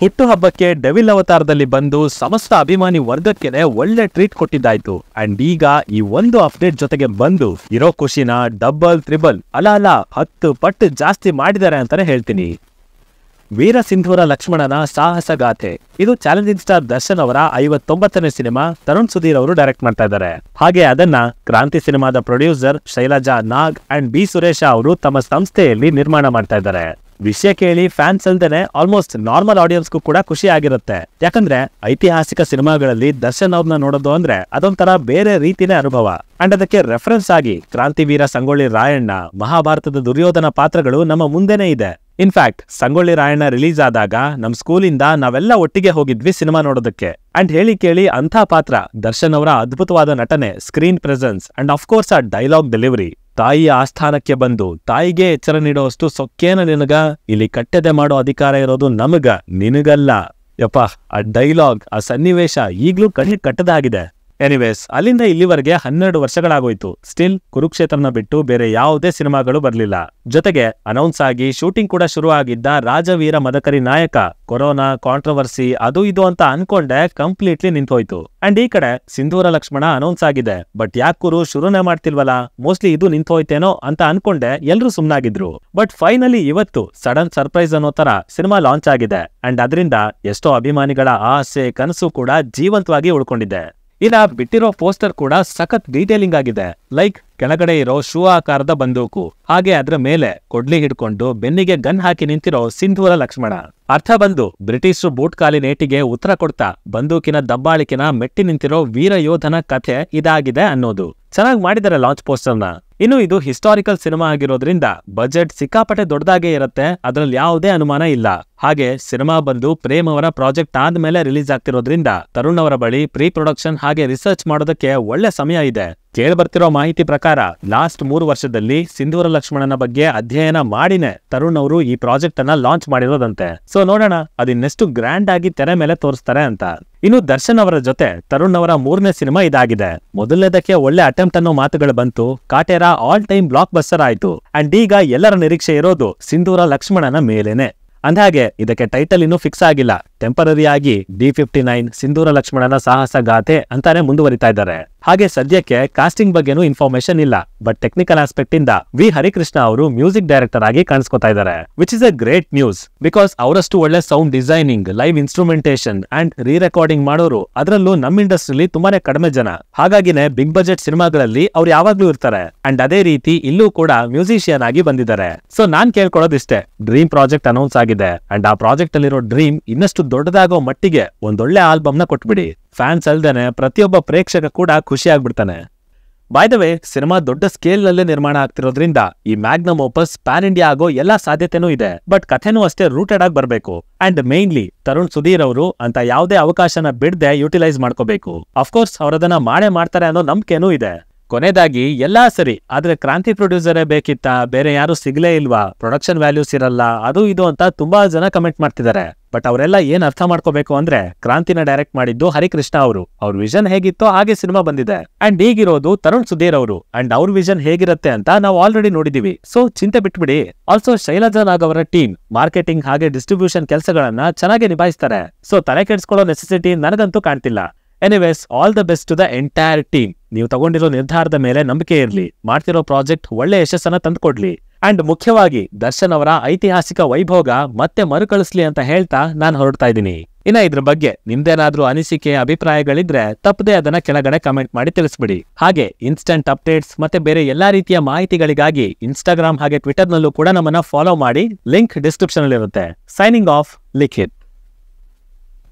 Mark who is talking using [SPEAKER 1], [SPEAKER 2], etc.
[SPEAKER 1] ಹುಟ್ಟುಹಬ್ಬಕ್ಕೆ devil ಅವತಾರದಲ್ಲಿ ಬಂದು ಸಮಸ್ತ ಅಭಿಮಾನಿ ವರ್ಗಕ್ಕೆನೇ ಒಳ್ಳೆ ಟ್ರೀಟ್ ಕೊಟ್ಟಿದ್ದಾಯ್ತು ಅಂಡ್ ಈಗ ಈ ಒಂದು ಅಪ್ಡೇಟ್ ಜೊತೆಗೆ ಬಂದು ಇರೋ ಖುಷಿನ ಡಬಲ್ ತ್ರಿಬಲ್ ಅಲ ಅಲ ಹತ್ತು ಪಟ್ಟು ಜಾಸ್ತಿ ಮಾಡಿದ್ದಾರೆ ಅಂತಾನೆ ಹೇಳ್ತೀನಿ ವೀರ ಸಿಂಧೂರ ಲಕ್ಷ್ಮಣನ ಸಾಹಸ ಗಾಥೆ ಇದು ಚಾಲೆಂಜಿಂಗ್ ಸ್ಟಾರ್ ದರ್ಶನ್ ಅವರ ಐವತ್ತೊಂಬತ್ತನೇ ಸಿನಿಮಾ ತರುಣ್ ಸುಧೀರ್ ಅವರು ಡೈರೆಕ್ಟ್ ಮಾಡ್ತಾ ಇದ್ದಾರೆ ಹಾಗೆ ಅದನ್ನ ಕ್ರಾಂತಿ ಸಿನಿಮಾದ producer Shailaja Nag and B Suresha ಅವರು ತಮ್ಮ ಸಂಸ್ಥೆಯಲ್ಲಿ ನಿರ್ಮಾಣ ಮಾಡ್ತಾ ಇದ್ದಾರೆ ವಿಷಯ ಕೇಳಿ ಫ್ಯಾನ್ಸ್ ಅಲ್ದೇನೆ ಆಲ್ಮೋಸ್ಟ್ ನಾರ್ಮಲ್ ಆಡಿಯನ್ಸ್ಗೂ ಕೂಡ ಖುಷಿ ಆಗಿರುತ್ತೆ ಯಾಕಂದ್ರೆ ಐತಿಹಾಸಿಕ ಸಿನಿಮಾಗಳಲ್ಲಿ ದರ್ಶನ್ ಅವ್ರನ್ನ ನೋಡೋದು ಅಂದ್ರೆ ಅದೊಂಥರ ಬೇರೆ ರೀತಿನೇ ಅನುಭವ ಅಂಡ್ ಅದಕ್ಕೆ ರೆಫರೆನ್ಸ್ ಆಗಿ ಕ್ರಾಂತಿವೀರ ಸಂಗೊಳ್ಳಿ ರಾಯಣ್ಣ ಮಹಾಭಾರತದ ದುರ್ಯೋಧನ ಪಾತ್ರಗಳು ನಮ್ಮ ಮುಂದೆನೇ ಇದೆ ಇನ್ಫ್ಯಾಕ್ಟ್ ಸಂಗೊಳ್ಳಿ ರಾಯಣ್ಣ ರಿಲೀಸ್ ಆದಾಗ ನಮ್ ಸ್ಕೂಲಿಂದ ನಾವೆಲ್ಲ ಒಟ್ಟಿಗೆ ಹೋಗಿದ್ವಿ ಸಿನಿಮಾ ನೋಡೋದಕ್ಕೆ ಅಂಡ್ ಹೇಳಿ ಕೇಳಿ ಅಂಥ ಪಾತ್ರ ದರ್ಶನ್ ಅವರ ಅದ್ಭುತವಾದ ನಟನೆ ಸ್ಕ್ರೀನ್ ಪ್ರೆಸೆನ್ಸ್ ಅಂಡ್ ಕೋರ್ಸ್ ಆ ಡೈಲಾಗ್ ಡೆಲಿವರಿ ತಾಯಿಯ ಆಸ್ಥಾನಕ್ಕೆ ಬಂದು ತಾಯಿಗೆ ಎಚ್ಚರ ನೀಡುವಷ್ಟು ಸೊಕ್ಕೇನ ನಿನಗ ಇಲ್ಲಿ ಕಟ್ಟದೆ ಮಾಡೋ ಅಧಿಕಾರ ಇರೋದು ನಮಗ ನಿನಗಲ್ಲ ಯಪ್ಪ ಆ ಡೈಲಾಗ್ ಆ ಸನ್ನಿವೇಶ ಈಗ್ಲೂ ಕಣ್ಣಿ ಕಟ್ಟದಾಗಿದೆ ಎನಿವೇಸ್ ಅಲ್ಲಿಂದ ಇಲ್ಲಿವರೆಗೆ ಹನ್ನೆರಡು ವರ್ಷಗಳಾಗೋಯ್ತು ಸ್ಟಿಲ್ ಕುರುಕ್ಷೇತ್ರನ ಬಿಟ್ಟು ಬೇರೆ ಯಾವುದೇ ಸಿನಿಮಾಗಳು ಬರಲಿಲ್ಲ ಜೊತೆಗೆ ಅನೌನ್ಸ್ ಆಗಿ ಶೂಟಿಂಗ್ ಕೂಡ ಶುರು ಆಗಿದ್ದ ರಾಜವೀರ ಮದಕರಿ ನಾಯಕ ಕೊರೋನಾ ಕಾಂಟ್ರವರ್ಸಿ ಅದು ಇದು ಅಂತ ಅನ್ಕೊಂಡೆ ಕಂಪ್ಲೀಟ್ಲಿ ನಿಂತೋಯ್ತು ಅಂಡ್ ಈ ಕಡೆ ಸಿಂಧೂರ ಲಕ್ಷ್ಮಣ ಅನೌನ್ಸ್ ಆಗಿದೆ ಬಟ್ ಯಾಕೂರು ಶುರುನೇ ಮಾಡ್ತಿಲ್ವಲ್ಲ ಮೋಸ್ಟ್ಲಿ ಇದು ನಿಂತೋಯ್ತೇನೋ ಅಂತ ಅನ್ಕೊಂಡೆ ಎಲ್ರೂ ಸುಮ್ನಾಗಿದ್ರು ಬಟ್ ಫೈನಲಿ ಇವತ್ತು ಸಡನ್ ಸರ್ಪ್ರೈಸ್ ಅನ್ನೋ ತರ ಸಿನಿಮಾ ಲಾಂಚ್ ಆಗಿದೆ ಅಂಡ್ ಅದರಿಂದ ಎಷ್ಟೋ ಅಭಿಮಾನಿಗಳ ಆಸೆ ಕನಸು ಕೂಡ ಜೀವಂತವಾಗಿ ಉಳ್ಕೊಂಡಿದೆ ಇನ್ನ ಬಿಟ್ಟಿರೋ ಪೋಸ್ಟರ್ ಕೂಡ ಸಖತ್ ಡೀಟೇಲಿಂಗ್ ಆಗಿದೆ ಲೈಕ್ ಕೆಳಗಡೆ ಇರೋ ಶೂ ಆಕಾರದ ಬಂದೂಕು ಹಾಗೆ ಅದರ ಮೇಲೆ ಕೊಡ್ಲಿ ಹಿಡ್ಕೊಂಡು ಬೆನ್ನಿಗೆ ಗನ್ ಹಾಕಿ ನಿಂತಿರೋ ಸಿಂಧೂರ ಲಕ್ಷ್ಮಣ ಅರ್ಥ ಬಂದು ಬ್ರಿಟಿಷ್ ಬೂಟ್ಕಾಲಿ ನೇಟಿಗೆ ಉತ್ತರ ಕೊಡ್ತಾ ಬಂದೂಕಿನ ದಬ್ಬಾಳಿಕಿನ ಮೆಟ್ಟಿ ನಿಂತಿರೋ ವೀರ ಯೋಧನ ಕಥೆ ಇದಾಗಿದೆ ಅನ್ನೋದು ಚೆನ್ನಾಗಿ ಮಾಡಿದರೆ ಲಾಂಚ್ ಪೋಸ್ಟರ್ನ ಇನ್ನು ಇದು ಹಿಸ್ಟಾರಿಕಲ್ ಸಿನಿಮಾ ಆಗಿರೋದ್ರಿಂದ ಬಜೆಟ್ ಸಿಕ್ಕಾಪಟ್ಟೆ ದೊಡ್ಡದಾಗೇ ಇರುತ್ತೆ ಅದರಲ್ಲಿ ಯಾವುದೇ ಅನುಮಾನ ಇಲ್ಲ ಹಾಗೆ ಸಿನಿಮಾ ಬಂದು ಪ್ರೇಮ್ ಅವರ ಪ್ರಾಜೆಕ್ಟ್ ಆದ್ಮೇಲೆ ರಿಲೀಸ್ ಆಗ್ತಿರೋದ್ರಿಂದ ತರುಣ್ ಅವರ ಬಳಿ ಪ್ರೀ ಪ್ರೊಡಕ್ಷನ್ ಹಾಗೆ ರಿಸರ್ಚ್ ಮಾಡೋದಕ್ಕೆ ಒಳ್ಳೆ ಸಮಯ ಇದೆ ಬರ್ತಿರೋ ಮಾಹಿತಿ ಪ್ರಕಾರ ಲಾಸ್ಟ್ ಮೂರು ವರ್ಷದಲ್ಲಿ ಸಿಂಧೂರ ಲಕ್ಷ್ಮಣನ ಬಗ್ಗೆ ಅಧ್ಯಯನ ಮಾಡಿನೇ ತರುಣ್ ಅವರು ಈ ಪ್ರಾಜೆಕ್ಟ್ ಅನ್ನ ಲಾಂಚ್ ಮಾಡಿರೋದಂತೆ ಸೊ ನೋಡೋಣ ಅದಿನ್ನೆಷ್ಟು ಗ್ರ್ಯಾಂಡ್ ಆಗಿ ತೆರೆ ಮೇಲೆ ತೋರಿಸ್ತಾರೆ ಅಂತ ಇನ್ನು ದರ್ಶನ್ ಅವರ ಜೊತೆ ತರುಣ್ ಅವರ ಮೂರನೇ ಸಿನಿಮಾ ಇದಾಗಿದೆ ಮೊದಲನೇದಕ್ಕೆ ಒಳ್ಳೆ ಅಟೆಂಪ್ಟ್ ಅನ್ನೋ ಮಾತುಗಳು ಬಂತು Kaatera all time blockbuster ಆಯ್ತು ಅಂಡ್ ಈಗ ಎಲ್ಲರ ನಿರೀಕ್ಷೆ ಇರೋದು ಸಿಂಧೂರ ಲಕ್ಷ್ಮಣನ ಮೇಲೇನೆ ಅಂದ್ಹಾಗೆ ಇದಕ್ಕೆ ಟೈಟಲ್ ಇನ್ನೂ ಫಿಕ್ಸ್ ಆಗಿಲ್ಲ ಆಗಿ ಡಿ ಫಿಫ್ಟಿ ನೈನ್ ಸಿಂಧೂರ ಲಕ್ಷ್ಮಣನ ಸಾಹಸ ಗಾಥೆ ಅಂತಾನೆ ಮುಂದುವರಿತಾ ಇದ್ದಾರೆ ಹಾಗೆ ಸದ್ಯಕ್ಕೆ ಕಾಸ್ಟಿಂಗ್ ಬಗ್ಗೆನೂ ಇನ್ಫಾರ್ಮೇಶನ್ ಇಲ್ಲ ಬಟ್ ಟೆಕ್ನಿಕಲ್ ಆಸ್ಪೆಕ್ಟ್ ಇಂದ ವಿ ಹರಿಕೃಷ್ಣ ಅವರು ಮ್ಯೂಸಿಕ್ ಡೈರೆಕ್ಟರ್ ಆಗಿ ಕಾಣಿಸ್ಕೊತಾ ಇದ್ದಾರೆ which is a great news because ಅವರಷ್ಟು ಒಳ್ಳೆ sound designing live instrumentation and re recording ಮಾಡೋರು ಅದರಲ್ಲೂ ನಮ್ಮ ಇಂಡಸ್ಟ್ರಿಲಿ ತುಂಬಾನೇ ಕಡಿಮೆ ಜನ ಹಾಗಾಗಿನೇ ಬಿಗ್ ಬಜೆಟ್ ಸಿನಿಮಾಗಳಲ್ಲಿ ಅವ್ರು ಯಾವಾಗ್ಲೂ ಇರ್ತಾರೆ ಅಂಡ್ ಅದೇ ರೀತಿ ಇಲ್ಲೂ ಕೂಡ ಮ್ಯೂಸಿಷಿಯನ್ ಆಗಿ ಬಂದಿದ್ದಾರೆ ಸೊ ನಾನ್ ಕೇಳ್ಕೊಳ್ಳೋದಿಷ್ಟೇ ಡ್ರೀಮ್ ಪ್ರಾಜೆಕ್ಟ್ ಅನೌನ್ಸ್ ಆಗಿದೆ ಅಂಡ್ ಆ ಪ್ರಾಜೆಕ್ಟ್ ಅಲ್ಲಿರೋ ಡ್ರೀಮ್ ಇನ್ನಷ್ಟು ದೊಡ್ಡದಾಗೋ ಮಟ್ಟಿಗೆ ಒಂದೊಳ್ಳೆ ಆಲ್ಬಮ್ನ ಕೊಟ್ಬಿಡಿ ಫ್ಯಾನ್ಸ್ ಅಲ್ದೇನೆ ಪ್ರತಿಯೊಬ್ಬ ಪ್ರೇಕ್ಷಕ ಕೂಡ ಖುಷಿ ಆಗ್ಬಿಡ್ತಾನೆ ಬಾಯ್ದವೇ ಸಿನಿಮಾ ದೊಡ್ಡ ಸ್ಕೇಲ್ನಲ್ಲೇ ನಿರ್ಮಾಣ ಆಗ್ತಿರೋದ್ರಿಂದ ಈ ಮ್ಯಾಗ್ನಮ್ ಓಪಸ್ ಪ್ಯಾನ್ ಇಂಡಿಯಾ ಆಗೋ ಎಲ್ಲಾ ಸಾಧ್ಯತೆನೂ ಇದೆ ಬಟ್ ಕಥೆನೂ ಅಷ್ಟೇ ರೂಟೆಡ್ ಆಗಿ ಬರಬೇಕು ಅಂಡ್ ಮೇನ್ಲಿ ತರುಣ್ ಸುಧೀರ್ ಅವರು ಅಂತ ಯಾವುದೇ ಅವಕಾಶನ ಬಿಡದೆ ಯುಟಿಲೈಸ್ ಮಾಡ್ಕೋಬೇಕು ಅಫ್ಕೋರ್ಸ್ ಅವರದನ್ನ ಮಾಡೇ ಮಾಡ್ತಾರೆ ಅನ್ನೋ ನಂಬಿಕೆನೂ ಇದೆ ಕೊನೆದಾಗಿ ಎಲ್ಲಾ ಸರಿ ಆದ್ರೆ ಕ್ರಾಂತಿ ಪ್ರೊಡ್ಯೂಸರೇ ಬೇಕಿತ್ತ ಬೇರೆ ಯಾರು ಸಿಗ್ಲೇ ಇಲ್ವಾ ಪ್ರೊಡಕ್ಷನ್ ವ್ಯಾಲ್ಯೂಸ್ ಇರಲ್ಲ ಅದು ಇದು ಅಂತ ತುಂಬಾ ಜನ ಕಮೆಂಟ್ ಮಾಡ್ತಿದ್ದಾರೆ ಬಟ್ ಅವರೆಲ್ಲ ಏನ್ ಅರ್ಥ ಮಾಡ್ಕೋಬೇಕು ಅಂದ್ರೆ ಕ್ರಾಂತಿನ ಡೈರೆಕ್ಟ್ ಮಾಡಿದ್ದು ಹರಿಕೃಷ್ಣ ಅವರು ಅವ್ರ ವಿಷನ್ ಹೇಗಿತ್ತೋ ಹಾಗೆ ಸಿನಿಮಾ ಬಂದಿದೆ ಅಂಡ್ ಈಗಿರೋದು ತರುಣ್ ಸುಧೀರ್ ಅವರು ಅಂಡ್ ಅವ್ರ ವಿಷನ್ ಹೇಗಿರುತ್ತೆ ಅಂತ ನಾವು ಆಲ್ರೆಡಿ ನೋಡಿದೀವಿ ಸೊ ಚಿಂತೆ ಬಿಟ್ಬಿಡಿ ಆಲ್ಸೋ ಶೈಲಜಾ ನಾಗ್ ಅವರ ಟೀಮ್ ಮಾರ್ಕೆಟಿಂಗ್ ಹಾಗೆ ಡಿಸ್ಟ್ರಿಬ್ಯೂಷನ್ ಕೆಲಸಗಳನ್ನ ಚೆನ್ನಾಗಿ ನಿಭಾಯಿಸ್ತಾರೆ ಸೊ ತಲೆ ಕೆಡಿಸ್ಕೊಳ್ಳೋ ನೆಸೆಸಿಟಿ ನನಗಂತೂ ಕಾಣ್ತಿಲ್ಲ anyways all the best to the entire team ನೀವು ತಗೊಂಡಿರೋ ನಿರ್ಧಾರದ ಮೇಲೆ ನಂಬಿಕೆ ಇರಲಿ ಮಾಡ್ತಿರೋ ಪ್ರಾಜೆಕ್ಟ್ ಒಳ್ಳೆ ಯಶಸ್ಸನ್ನ ತಂದುಕೊಡ್ಲಿ ಅಂಡ್ ಮುಖ್ಯವಾಗಿ ದರ್ಶನ್ ಅವರ ಐತಿಹಾಸಿಕ ವೈಭೋಗ ಮತ್ತೆ ಮರುಕಳಿಸ್ಲಿ ಅಂತ ಹೇಳ್ತಾ ನಾನು ಹೊರಡ್ತಾ ಇದ್ದೀನಿ ಇನ್ನ ಇದ್ರ ಬಗ್ಗೆ ನಿಮ್ದೇನಾದ್ರೂ ಅನಿಸಿಕೆ ಅಭಿಪ್ರಾಯಗಳಿದ್ರೆ ತಪ್ಪದೆ ಅದನ್ನ ಕೆಳಗಡೆ ಕಮೆಂಟ್ ಮಾಡಿ ತಿಳಿಸ್ಬಿಡಿ ಹಾಗೆ ಇನ್ಸ್ಟೆಂಟ್ ಅಪ್ಡೇಟ್ಸ್ ಮತ್ತೆ ಬೇರೆ ಎಲ್ಲಾ ರೀತಿಯ ಮಾಹಿತಿಗಳಿಗಾಗಿ ಇನ್ಸ್ಟಾಗ್ರಾಮ್ ಹಾಗೆ ಟ್ವಿಟರ್ನಲ್ಲೂ ಕೂಡ ನಮ್ಮನ್ನ ಫಾಲೋ ಮಾಡಿ ಲಿಂಕ್ ಡಿಸ್ಕ್ರಿಪ್ಷನ್ ಇರುತ್ತೆ ಸೈನಿಂಗ್ ಆಫ್ ಲಿಖಿತ್